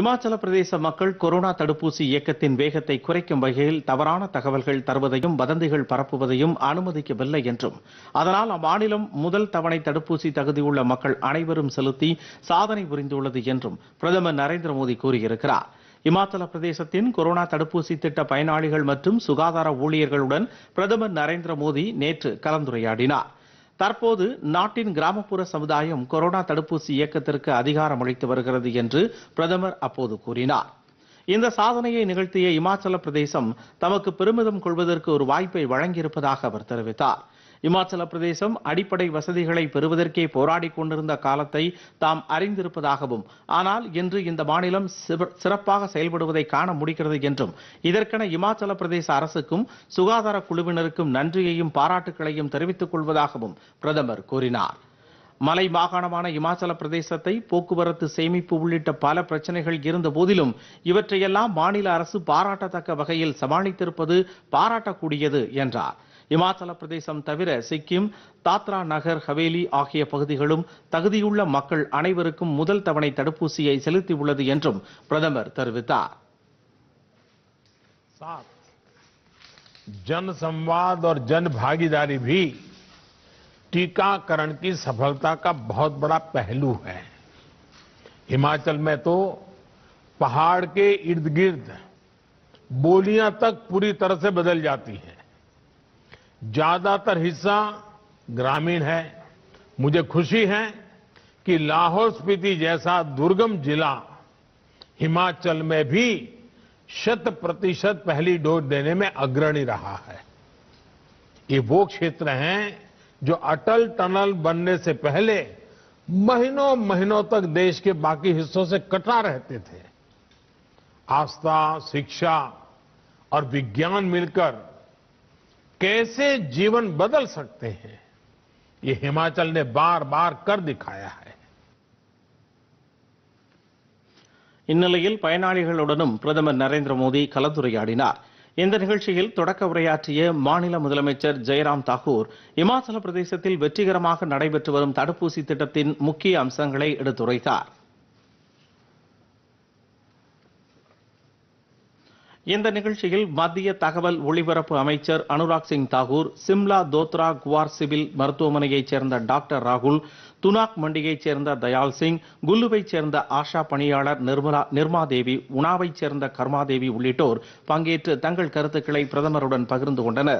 இமாச்சல பிரதேச மக்கள் கொரோனா தடுப்பூசி இயக்கத்தின் வேகத்தை குறைக்கும் வகையில் தவறான தகவல்கள் தருவதையும் வதந்திகள் பரப்புவதையும் அனுமதிக்கவில்லை என்றும் அதனால் அம்மாநிலம் முதல் தவணை தடுப்பூசி தகுதியுள்ள மக்கள் அனைவரும் செலுத்தி சாதனை புரிந்துள்ளது என்றும் பிரதமர் நரேந்திர மோடி கூறியிருக்கிறார் இமாச்சல பிரதேசத்தின் கொரோனா தடுப்பூசி திட்ட பயனாளிகள் மற்றும் சுகாதார ஊழியர்களுடன் பிரதமர் நரேந்திர மோடி நேற்று கலந்துரையாடினார் தற்போது நாட்டின் கிராமப்புற சமுதாயம் கொரோனா தடுப்பூசி இயக்கத்திற்கு அதிகாரம் அளித்து வருகிறது என்று பிரதமர் அப்போது கூறினார் இந்த சாதனையை நிகழ்த்திய இமாச்சல பிரதேசம் தமக்கு பெருமிதம் கொள்வதற்கு ஒரு வாய்ப்பை வழங்கியிருப்பதாக அவர் தெரிவித்தார் இமாச்சல பிரதேசம் அடிப்படை வசதிகளை பெறுவதற்கே போராடி கொண்டிருந்த காலத்தை தாம் அறிந்திருப்பதாகவும் ஆனால் இன்று இந்த மாநிலம் சிறப்பாக செயல்படுவதை காண முடிகிறது என்றும் இதற்கென இமாச்சல பிரதேச அரசுக்கும் சுகாதார குழுவினருக்கும் நன்றியையும் பாராட்டுகளையும் தெரிவித்துக் கொள்வதாகவும் பிரதமர் கூறினார் மலை மாகாணமான இமாச்சல பிரதேசத்தை போக்குவரத்து சேமிப்பு உள்ளிட்ட பல பிரச்சனைகள் இருந்த போதிலும் இவற்றையெல்லாம் மாநில அரசு பாராட்டத்தக்க வகையில் சமாளித்திருப்பது பாராட்டக்கூடியது என்றார் हिमाचल प्रदेश तवर सिक्किम तात्रा नगर हवेली आगे पुद्ध मदल तवण तूसिये प्रदमार जन संवाद और जन भागीदारी भी टीकाकरण की सफलता का बहुत बड़ा पहलू है हिमाचल में तो पहाड़ के इर्द गिर्द बोलियां तक पूरी तरह से बदल जाती हैं ज्यादातर हिस्सा ग्रामीण है मुझे खुशी है कि लाहौल स्पीति जैसा दुर्गम जिला हिमाचल में भी शत प्रतिशत पहली डोज देने में अग्रणी रहा है ये वो क्षेत्र हैं जो अटल टनल बनने से पहले महीनों महीनों तक देश के बाकी हिस्सों से कटा रहते थे आस्था शिक्षा और विज्ञान मिलकर कैसे जीवन बदल सकते हैं ये हिमाचल ने बार बार कर दिखाया है இந்நிலையில் பயனாளிகளுடனும் பிரதமர் நரேந்திர மோடி கலந்துரையாடினார் இந்த நிகழ்ச்சியில் தொடக்க உரையாற்றிய மாநில முதலமைச்சர் ஜெயராம் தாகூர் இமாச்சல பிரதேசத்தில் வெற்றிகரமாக நடைபெற்று வரும் தடுப்பூசி திட்டத்தின் முக்கிய அம்சங்களை எடுத்துரைத்தார் இந்த நிகழ்ச்சியில் மத்திய தகவல் ஒளிபரப்பு அமைச்சர் அனுராக் சிங் தாகூர் சிம்லா தோத்ரா குவார் சிவில் மருத்துவமனையைச் சேர்ந்த டாக்டர் ராகுல் துனாக் மண்டியைச் சேர்ந்த தயால் சிங் குல்லுவைச் சேர்ந்த ஆஷா பணியாளர் நிர்மலா நிர்மாதேவி உணாவைச் சேர்ந்த கர்மாதேவி உள்ளிட்டோர் பங்கேற்று தங்கள் கருத்துக்களை பிரதமருடன் பகிர்ந்து கொண்டனா்